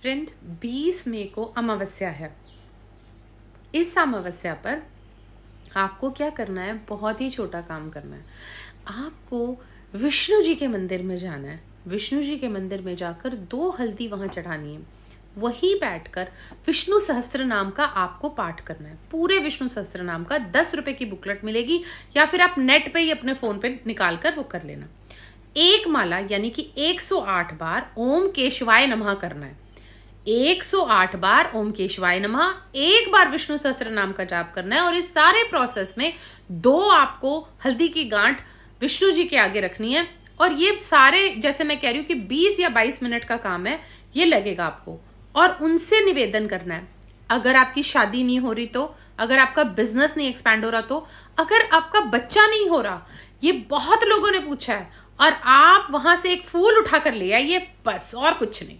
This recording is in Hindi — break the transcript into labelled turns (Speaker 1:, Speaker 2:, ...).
Speaker 1: फ्रेंड 20 मई को अमावस्या है इस अमावस्या पर आपको क्या करना है बहुत ही छोटा काम करना है आपको विष्णु जी के मंदिर में जाना है विष्णु जी के मंदिर में जाकर दो हल्दी वहां चढ़ानी है वहीं बैठकर विष्णु सहस्त्र नाम का आपको पाठ करना है पूरे विष्णु सहस्त्र नाम का दस रुपए की बुकलेट मिलेगी या फिर आप नेट पे ही अपने फोन पे निकाल कर वो कर लेना एक माला यानी कि 108 बार ओम केशवाय नमः करना है 108 बार ओम केशवाय नमः एक बार विष्णु सहस्त्र नाम का जाप करना है और इस सारे प्रोसेस में दो आपको हल्दी की गांठ विष्णु जी के आगे रखनी है और ये सारे जैसे मैं कह रही हूं कि 20 या 22 मिनट का काम है ये लगेगा आपको और उनसे निवेदन करना है अगर आपकी शादी नहीं हो रही तो अगर आपका बिजनेस नहीं एक्सपैंड हो रहा तो अगर आपका बच्चा नहीं हो रहा ये बहुत लोगों ने पूछा है और आप वहां से एक फूल उठा कर ले आइए बस और कुछ नहीं